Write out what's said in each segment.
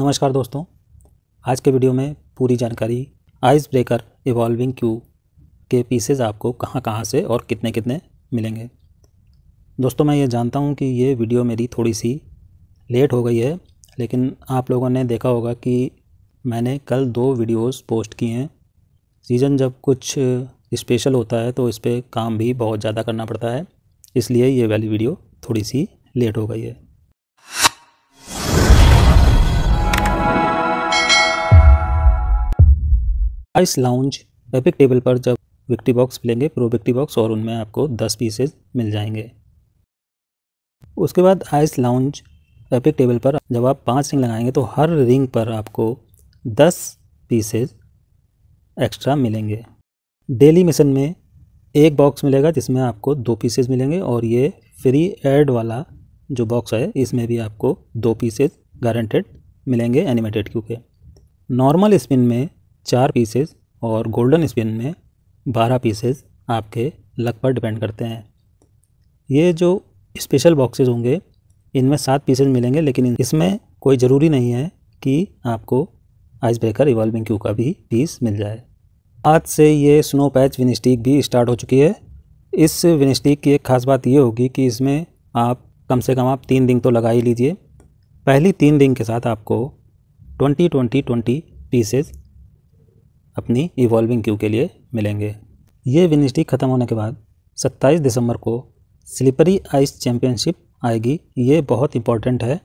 नमस्कार दोस्तों आज के वीडियो में पूरी जानकारी आइस ब्रेकर इवॉल्विंग क्यू के पीसेज आपको कहाँ कहाँ से और कितने कितने मिलेंगे दोस्तों मैं ये जानता हूँ कि ये वीडियो मेरी थोड़ी सी लेट हो गई है लेकिन आप लोगों ने देखा होगा कि मैंने कल दो वीडियोस पोस्ट किए हैं सीज़न जब कुछ स्पेशल होता है तो इस पर काम भी बहुत ज़्यादा करना पड़ता है इसलिए ये वाली वीडियो थोड़ी सी लेट हो गई है आइस लाउंज एपिक टेबल पर जब विक्टी बॉक्स मिलेंगे प्रो विक्टी बॉक्स और उनमें आपको 10 पीसेज मिल जाएंगे उसके बाद आइस लाउंज एपिक टेबल पर जब आप पांच रिंग लगाएंगे तो हर रिंग पर आपको 10 पीसेज एक्स्ट्रा मिलेंगे डेली मिशन में एक बॉक्स मिलेगा जिसमें आपको दो पीसेज मिलेंगे और ये फ्री एड वाला जो बॉक्स है इसमें भी आपको दो पीसेज गारंटेड मिलेंगे एनिमेटेड क्यू के नॉर्मल स्पिन में चार पीसेज और गोल्डन स्पिन में बारह पीसेस आपके लक पर डिपेंड करते हैं ये जो स्पेशल बॉक्सेज होंगे इनमें सात पीसेस मिलेंगे लेकिन इसमें कोई ज़रूरी नहीं है कि आपको आइस ब्रेकर रिवॉल्विंग क्यू का भी पीस मिल जाए आज से ये स्नो पैच विनिस्टिक भी स्टार्ट हो चुकी है इस विनिस्टिक की एक खास बात ये होगी कि इसमें आप कम से कम आप तीन रिंग तो लगा ही लीजिए पहली तीन रिंग के साथ आपको ट्वेंटी ट्वेंटी ट्वेंटी पीसेज अपनी इवॉल्विंग क्यू के लिए मिलेंगे ये वेनिसडे ख़त्म होने के बाद 27 दिसंबर को स्लिपरी आइस चैम्पियनशिप आएगी ये बहुत इंपॉर्टेंट है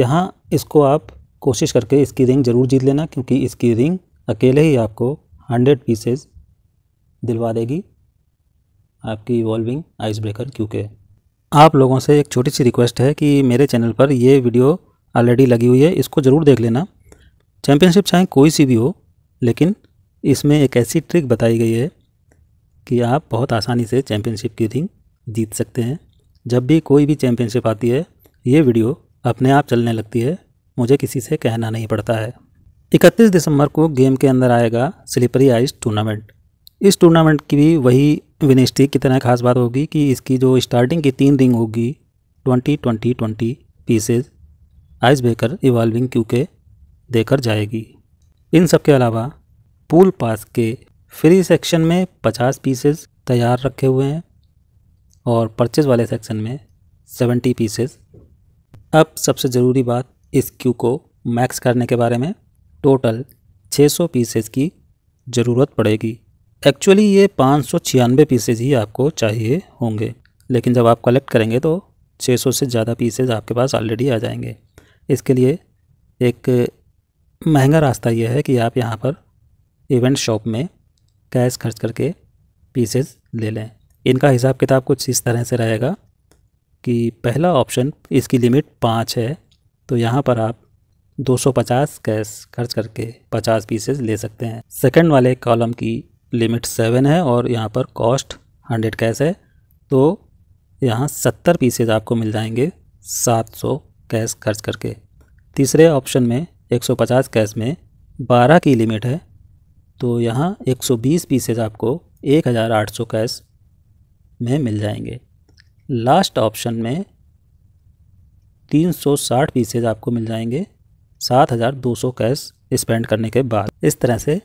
यहाँ इसको आप कोशिश करके इसकी रिंग ज़रूर जीत लेना क्योंकि इसकी रिंग अकेले ही आपको 100 पीसेज दिलवा देगी आपकी इवॉल्विंग आइस ब्रेकर क्यू के आप लोगों से एक छोटी सी रिक्वेस्ट है कि मेरे चैनल पर ये वीडियो ऑलरेडी लगी हुई है इसको ज़रूर देख लेना चैम्पियनशिप चाहे कोई सी भी हो लेकिन इसमें एक ऐसी ट्रिक बताई गई है कि आप बहुत आसानी से चैम्पियनशिप की रिंग जीत सकते हैं जब भी कोई भी चैम्पियनशिप आती है ये वीडियो अपने आप चलने लगती है मुझे किसी से कहना नहीं पड़ता है 31 दिसंबर को गेम के अंदर आएगा स्लिपरी आइस टूर्नामेंट इस टूर्नामेंट की भी वही विनेस्टिक की तरह खास बात होगी कि इसकी जो स्टार्टिंग की तीन रिंग होगी twenty twenty twenty pieces ice breaker evolving cue देकर जाएगी इन सब के अलावा पूल पास के फ्री सेक्शन में 50 पीसेस तैयार रखे हुए हैं और परचेज़ वाले सेक्शन में 70 पीसेस अब सबसे ज़रूरी बात इस क्यू को मैक्स करने के बारे में टोटल 600 पीसेस की ज़रूरत पड़ेगी एक्चुअली ये पाँच सौ छियानवे पीसेज ही आपको चाहिए होंगे लेकिन जब आप कलेक्ट करेंगे तो 600 से ज़्यादा पीसेज आपके पास ऑलरेडी आ जाएंगे इसके लिए एक महंगा रास्ता यह है कि आप यहाँ पर इवेंट शॉप में कैश खर्च करके पीसेस ले लें इनका हिसाब किताब कुछ इस तरह से रहेगा कि पहला ऑप्शन इसकी लिमिट पाँच है तो यहाँ पर आप 250 कैश खर्च करके 50 पीसेस ले सकते हैं सेकंड वाले कॉलम की लिमिट सेवन है और यहाँ पर कॉस्ट 100 कैश है तो यहाँ 70 पीसेज आपको मिल जाएंगे 700 कैश खर्च करके तीसरे ऑप्शन में 150 कैश में 12 की लिमिट है तो यहाँ 120 पीसेज आपको 1800 कैश में मिल जाएंगे लास्ट ऑप्शन में 360 पीसेज आपको मिल जाएंगे 7200 कैश स्पेंड करने के बाद इस तरह से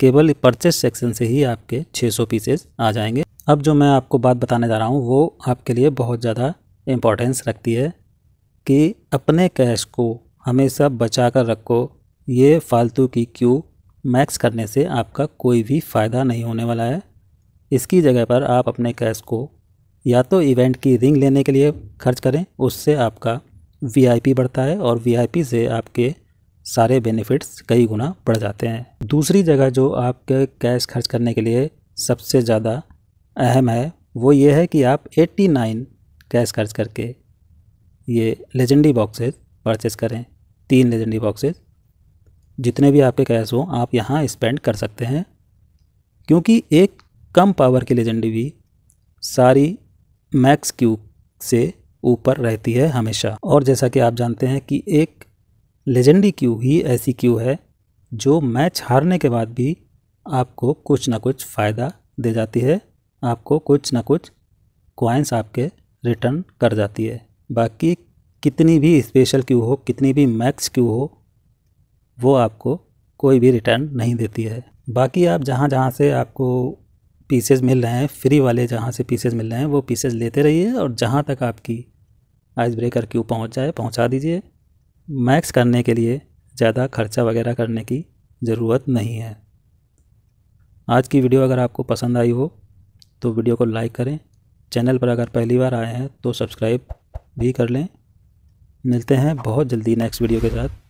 केवल परचेस सेक्शन से ही आपके 600 पीसेज आ जाएंगे अब जो मैं आपको बात बताने जा रहा हूँ वो आपके लिए बहुत ज़्यादा इम्पोर्टेंस रखती है कि अपने कैश को हमेशा बचा कर रखो ये फालतू की क्यू मैक्स करने से आपका कोई भी फ़ायदा नहीं होने वाला है इसकी जगह पर आप अपने कैश को या तो इवेंट की रिंग लेने के लिए खर्च करें उससे आपका वीआईपी बढ़ता है और वीआईपी से आपके सारे बेनिफिट्स कई गुना बढ़ जाते हैं दूसरी जगह जो आपके कैश खर्च करने के लिए सबसे ज़्यादा अहम है वो ये है कि आप 89 कैश खर्च करके ये लेजेंडी बॉक्सेस परचेस करें तीन लेजेंडी बॉक्सेस जितने भी आपके कैश हो आप यहाँ स्पेंड कर सकते हैं क्योंकि एक कम पावर की लेजेंड भी सारी मैक्स क्यू से ऊपर रहती है हमेशा और जैसा कि आप जानते हैं कि एक लेजेंडी क्यू ही ऐसी क्यू है जो मैच हारने के बाद भी आपको कुछ ना कुछ फ़ायदा दे जाती है आपको कुछ ना कुछ क्वाइंस आपके रिटर्न कर जाती है बाकी कितनी भी स्पेशल क्यू हो कितनी भी मैक्स क्यू हो वो आपको कोई भी रिटर्न नहीं देती है बाकी आप जहाँ जहाँ से आपको पीसेज मिल रहे हैं फ्री वाले जहाँ से पीसेज मिल रहे हैं वो पीसेज लेते रहिए और जहाँ तक आपकी आइस ब्रेकर क्यू पहुँच जाए पहुँचा दीजिए मैक्स करने के लिए ज़्यादा खर्चा वगैरह करने की ज़रूरत नहीं है आज की वीडियो अगर आपको पसंद आई हो तो वीडियो को लाइक करें चैनल पर अगर पहली बार आए हैं तो सब्सक्राइब भी कर लें मिलते हैं बहुत जल्दी नेक्स्ट वीडियो के साथ